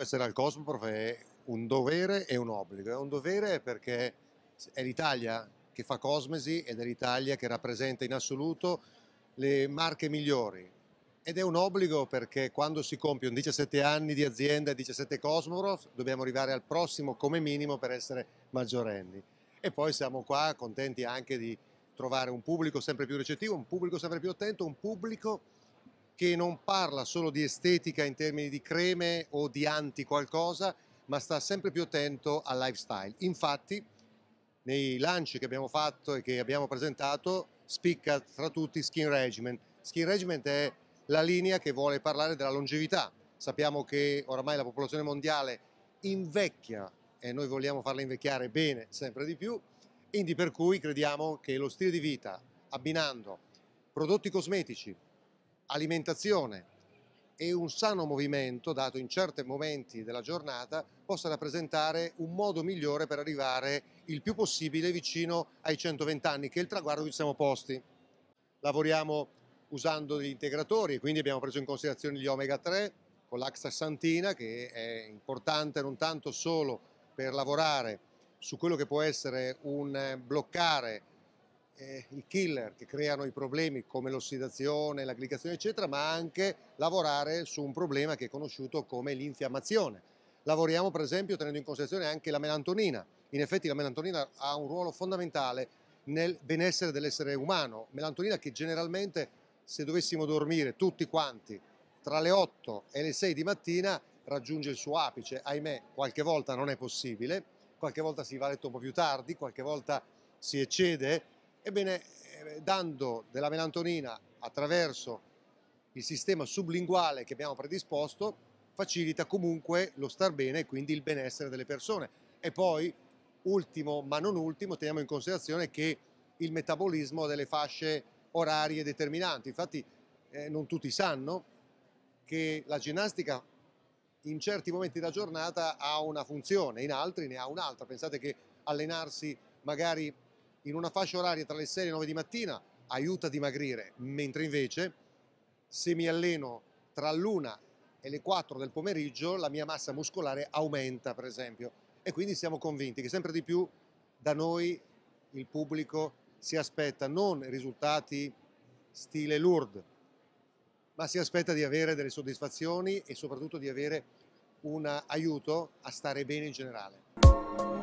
Essere al Cosmoprof è un dovere e un obbligo. È un dovere perché è l'Italia che fa Cosmesi ed è l'Italia che rappresenta in assoluto le marche migliori. Ed è un obbligo perché quando si compiono 17 anni di azienda, e 17 Cosmoprof dobbiamo arrivare al prossimo come minimo per essere maggiorenni. E poi siamo qua contenti anche di trovare un pubblico sempre più recettivo, un pubblico sempre più attento, un pubblico che non parla solo di estetica in termini di creme o di anti qualcosa, ma sta sempre più attento al lifestyle. Infatti, nei lanci che abbiamo fatto e che abbiamo presentato, spicca tra tutti Skin Regiment. Skin Regiment è la linea che vuole parlare della longevità. Sappiamo che oramai la popolazione mondiale invecchia e noi vogliamo farla invecchiare bene sempre di più, quindi per cui crediamo che lo stile di vita, abbinando prodotti cosmetici, alimentazione e un sano movimento, dato in certi momenti della giornata, possa rappresentare un modo migliore per arrivare il più possibile vicino ai 120 anni, che è il traguardo che ci siamo posti. Lavoriamo usando degli integratori, quindi abbiamo preso in considerazione gli omega 3 con l'axaxantina, che è importante non tanto solo per lavorare su quello che può essere un bloccare eh, i killer che creano i problemi come l'ossidazione, la eccetera, ma anche lavorare su un problema che è conosciuto come l'infiammazione. Lavoriamo per esempio tenendo in considerazione anche la melantonina. In effetti la melantonina ha un ruolo fondamentale nel benessere dell'essere umano. Melantonina che generalmente se dovessimo dormire tutti quanti tra le 8 e le 6 di mattina raggiunge il suo apice. Ahimè, qualche volta non è possibile, qualche volta si va a letto un po' più tardi, qualche volta si eccede Ebbene, eh, dando della melantonina attraverso il sistema sublinguale che abbiamo predisposto, facilita comunque lo star bene e quindi il benessere delle persone. E poi, ultimo ma non ultimo, teniamo in considerazione che il metabolismo delle fasce orarie determinanti. Infatti, eh, non tutti sanno che la ginnastica in certi momenti della giornata ha una funzione, in altri ne ha un'altra. Pensate che allenarsi magari in una fascia oraria tra le 6 e le 9 di mattina aiuta a dimagrire, mentre invece se mi alleno tra l'una e le 4 del pomeriggio la mia massa muscolare aumenta per esempio e quindi siamo convinti che sempre di più da noi il pubblico si aspetta non risultati stile Lourdes ma si aspetta di avere delle soddisfazioni e soprattutto di avere un aiuto a stare bene in generale.